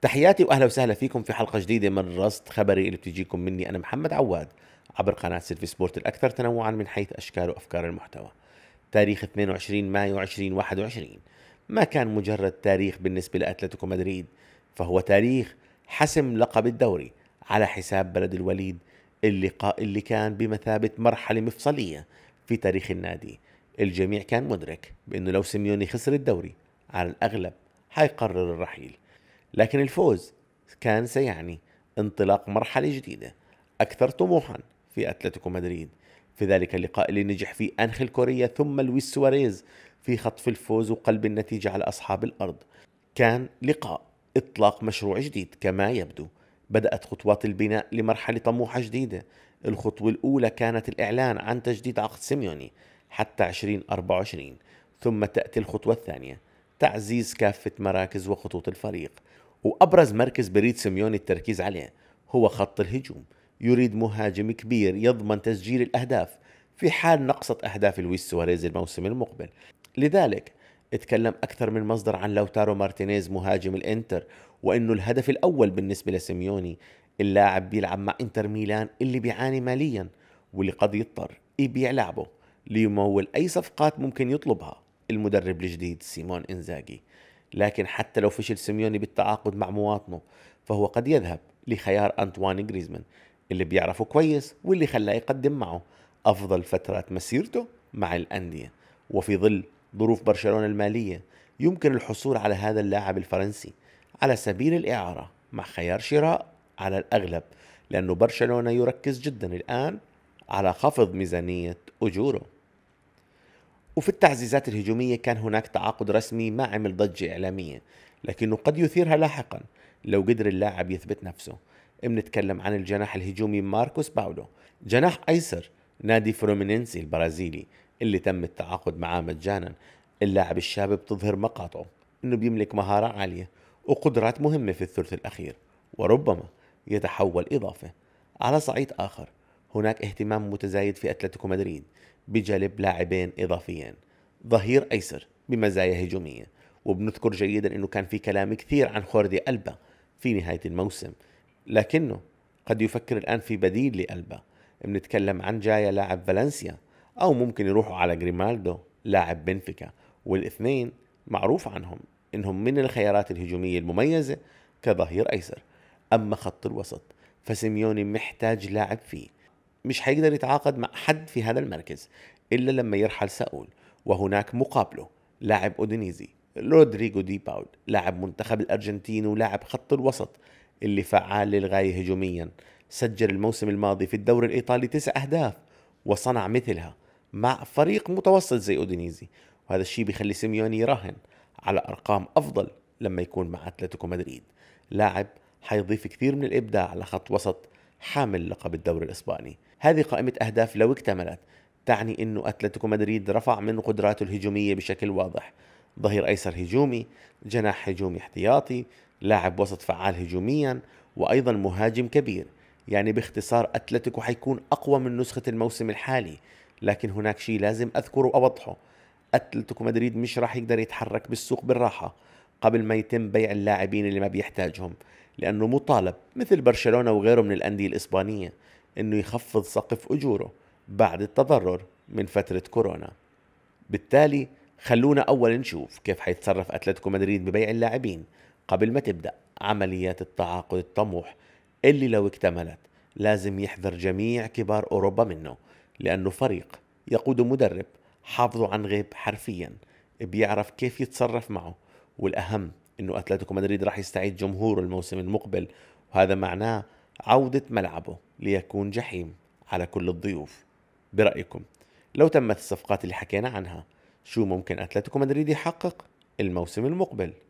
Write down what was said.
تحياتي واهلا وسهلا فيكم في حلقه جديده من رصد خبري اللي بتجيكم مني انا محمد عواد عبر قناه سيلفي سبورت الاكثر تنوعا من حيث اشكال وافكار المحتوى. تاريخ 22 مايو 2021 ما كان مجرد تاريخ بالنسبه لاتلتيكو مدريد فهو تاريخ حسم لقب الدوري على حساب بلد الوليد اللي اللي كان بمثابه مرحله مفصليه في تاريخ النادي. الجميع كان مدرك بانه لو سيميوني خسر الدوري على الاغلب حيقرر الرحيل. لكن الفوز كان سيعني انطلاق مرحلة جديدة أكثر طموحا في أتلتيكو مدريد في ذلك اللقاء اللي نجح فيه أنخيل كوريا ثم لويس سواريز في خطف الفوز وقلب النتيجة على أصحاب الأرض كان لقاء إطلاق مشروع جديد كما يبدو بدأت خطوات البناء لمرحلة طموحة جديدة الخطوة الأولى كانت الإعلان عن تجديد عقد سيميوني حتى 2024 ثم تأتي الخطوة الثانية تعزيز كافة مراكز وخطوط الفريق وأبرز مركز بريد سيميوني التركيز عليه هو خط الهجوم يريد مهاجم كبير يضمن تسجيل الأهداف في حال نقصت أهداف لويس سواريز الموسم المقبل لذلك اتكلم أكثر من مصدر عن لوتارو مارتينيز مهاجم الإنتر وأنه الهدف الأول بالنسبة لسيميوني اللاعب بيلعب مع إنتر ميلان اللي بيعاني ماليا واللي قد يضطر يبيع لاعبه ليمول أي صفقات ممكن يطلبها المدرب الجديد سيمون إنزاجي لكن حتى لو فشل سيميوني بالتعاقد مع مواطنه فهو قد يذهب لخيار أنطوان جريزمان اللي بيعرفه كويس واللي خلاه يقدم معه أفضل فترات مسيرته مع الأندية وفي ظل ظروف برشلونة المالية يمكن الحصول على هذا اللاعب الفرنسي على سبيل الإعارة مع خيار شراء على الأغلب لأنه برشلونة يركز جدا الآن على خفض ميزانية أجوره وفي التعزيزات الهجومية كان هناك تعاقد رسمي ما عمل ضجة إعلامية لكنه قد يثيرها لاحقا لو قدر اللاعب يثبت نفسه بنتكلم عن الجناح الهجومي ماركوس باولو جناح أيسر نادي فرومينينسي البرازيلي اللي تم التعاقد معاه مجانا اللاعب الشاب بتظهر مقاطعه انه بيملك مهارة عالية وقدرات مهمة في الثلث الأخير وربما يتحول إضافة على صعيد آخر هناك اهتمام متزايد في أتلتيكو مدريد بجلب لاعبين إضافيين ظهير أيسر بمزايا هجومية وبنذكر جيدا أنه كان في كلام كثير عن خوردي ألبا في نهاية الموسم لكنه قد يفكر الآن في بديل لألبا بنتكلم عن جايا لاعب فالنسيا أو ممكن يروحوا على جريمالدو لاعب بنفيكا والاثنين معروف عنهم انهم من الخيارات الهجومية المميزة كظهير ايسر اما خط الوسط فسيميوني محتاج لاعب فيه مش هيقدر يتعاقد مع حد في هذا المركز إلا لما يرحل ساول وهناك مقابله لاعب أودينيزي رودريجو دي باول لاعب منتخب الأرجنتين ولاعب خط الوسط اللي فعال للغاية هجوميا سجل الموسم الماضي في الدوري الإيطالي تسع أهداف وصنع مثلها مع فريق متوسط زي أودينيزي وهذا الشيء بيخلي سيميوني يراهن على أرقام أفضل لما يكون مع أتلتيكو مدريد لاعب حيضيف كثير من الإبداع لخط وسط حامل لقب الدوري الإسباني هذه قائمة أهداف لو اكتملت تعني أنه أتلتيكو مدريد رفع من قدراته الهجومية بشكل واضح ظهير أيسر هجومي جناح هجومي احتياطي لاعب وسط فعال هجوميا وأيضا مهاجم كبير يعني باختصار أتلتيكو حيكون أقوى من نسخة الموسم الحالي لكن هناك شيء لازم أذكره وأوضحه أتلتيكو مدريد مش راح يقدر يتحرك بالسوق بالراحة قبل ما يتم بيع اللاعبين اللي ما بيحتاجهم لأنه مطالب مثل برشلونة وغيره من الأندية الإسبانية أنه يخفض سقف أجوره بعد التضرر من فترة كورونا بالتالي خلونا أول نشوف كيف حيتصرف أتلتيكو مدريد ببيع اللاعبين قبل ما تبدأ عملية التعاقد الطموح اللي لو اكتملت لازم يحذر جميع كبار أوروبا منه لأنه فريق يقود مدرب حافظوا عن غيب حرفيا بيعرف كيف يتصرف معه والاهم انه اتلتيكو مدريد راح يستعيد جمهوره الموسم المقبل وهذا معناه عودة ملعبه ليكون جحيم على كل الضيوف برأيكم لو تمت الصفقات اللي حكينا عنها شو ممكن أتلتيكو مدريد يحقق الموسم المقبل